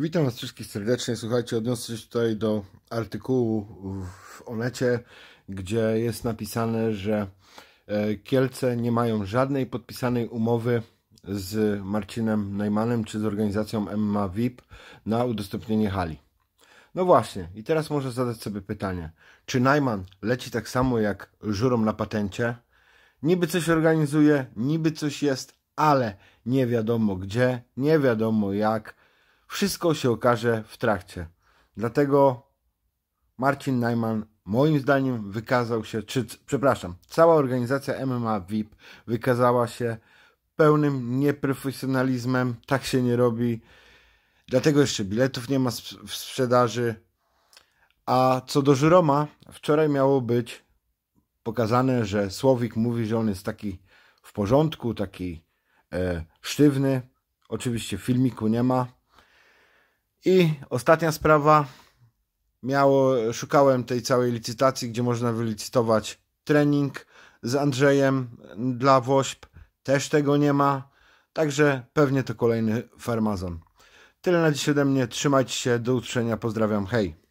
Witam Was wszystkich serdecznie. Słuchajcie, odniosę się tutaj do artykułu w Onecie, gdzie jest napisane, że e, Kielce nie mają żadnej podpisanej umowy z Marcinem Najmanem czy z organizacją MMA VIP na udostępnienie hali. No właśnie, i teraz można zadać sobie pytanie, czy Najman leci tak samo jak żurom na patencie? Niby coś organizuje, niby coś jest, ale nie wiadomo gdzie, nie wiadomo jak, wszystko się okaże w trakcie. Dlatego Marcin Najman moim zdaniem wykazał się, czy przepraszam, cała organizacja MMA VIP wykazała się pełnym nieprofesjonalizmem. Tak się nie robi. Dlatego jeszcze biletów nie ma w sprzedaży. A co do Żyroma, wczoraj miało być pokazane, że Słowik mówi, że on jest taki w porządku, taki e, sztywny. Oczywiście filmiku nie ma. I ostatnia sprawa. Miało, szukałem tej całej licytacji, gdzie można wylicytować trening z Andrzejem dla Włośb. Też tego nie ma. Także pewnie to kolejny farmazon. Tyle na dziś ode mnie. Trzymajcie się. Do usłyszenia. Pozdrawiam. Hej.